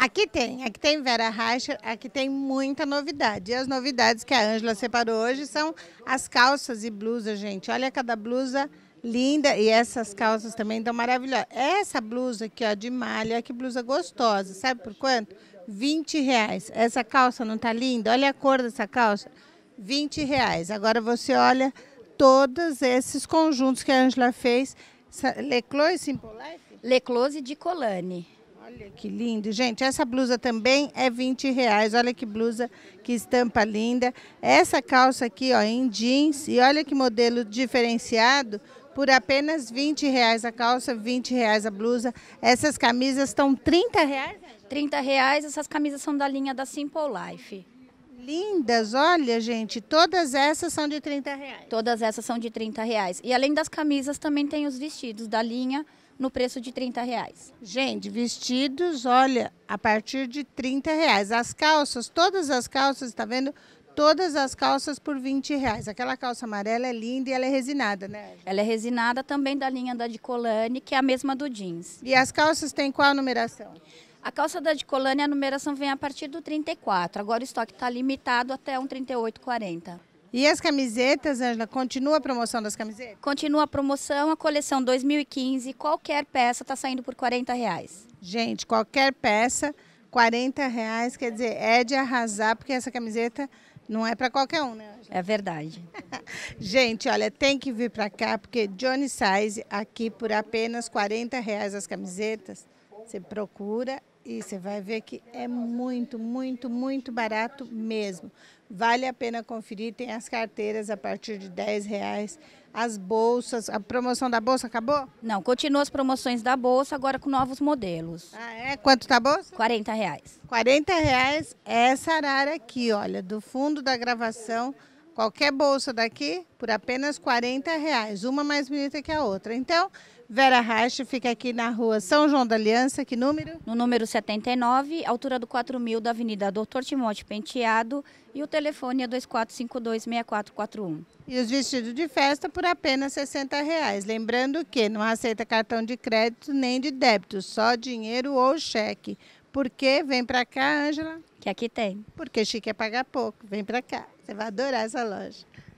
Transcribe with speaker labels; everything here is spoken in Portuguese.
Speaker 1: Aqui tem, aqui tem Vera Racha, aqui tem muita novidade. E as novidades que a Ângela separou hoje são as calças e blusas, gente. Olha cada blusa linda e essas calças também estão maravilhosas. Essa blusa aqui, ó, de malha, que blusa gostosa, sabe por quanto? 20 reais. Essa calça não tá linda? Olha a cor dessa calça. 20 reais. Agora você olha todos esses conjuntos que a Ângela fez. Leclos e Simpolife? Leclos e de Colane. Olha que lindo. Gente, essa blusa também é 20 reais. Olha que blusa, que estampa linda. Essa calça aqui, ó, em jeans. E olha que modelo diferenciado por apenas
Speaker 2: 20 reais a calça, 20 reais a blusa. Essas camisas estão 30 reais? 30 reais, essas camisas são da linha da Simple Life. Lindas, olha gente, todas essas são de 30 reais. Todas essas são de 30 reais. E além das camisas, também tem os vestidos da linha no preço de 30 reais. Gente, vestidos, olha,
Speaker 1: a partir de 30 reais. As calças, todas as calças, está vendo? Todas as
Speaker 2: calças por 20 reais. Aquela calça amarela é linda e ela é resinada, né? Ela é resinada também da linha da de que é a mesma do jeans. E as calças têm qual numeração? A calça da de a numeração vem a partir do 34. Agora o estoque está limitado até um 38,40. E as camisetas, Angela, continua a promoção das camisetas? Continua a promoção, a coleção 2015, qualquer peça está saindo por 40 reais.
Speaker 1: Gente, qualquer peça, 40 reais, quer dizer, é de arrasar, porque essa camiseta não é para qualquer um, né? Angela? É verdade. Gente, olha, tem que vir para cá, porque Johnny Size, aqui por apenas 40 reais as camisetas, você procura e você vai ver que é muito, muito, muito barato mesmo. Vale a pena conferir, tem as carteiras a partir de 10 reais, as bolsas, a promoção da
Speaker 2: bolsa acabou? Não, continua as promoções da bolsa, agora com novos modelos. Ah, é? Quanto tá a bolsa? 40 reais. 40 reais essa é arara aqui, olha, do fundo da gravação
Speaker 1: Qualquer bolsa daqui por apenas 40 reais, uma mais bonita que a outra.
Speaker 2: Então, Vera Rache fica aqui na rua São João da Aliança, que número? No número 79, altura do 4000 da Avenida Doutor Timóteo Penteado e o telefone é 24526441. E os vestidos de festa por apenas 60 reais.
Speaker 1: Lembrando que não aceita cartão de crédito nem de débito, só dinheiro ou cheque. Por quê? Vem pra cá, Ângela. Que aqui tem. Porque chique é pagar pouco. Vem pra cá. Você vai adorar essa loja.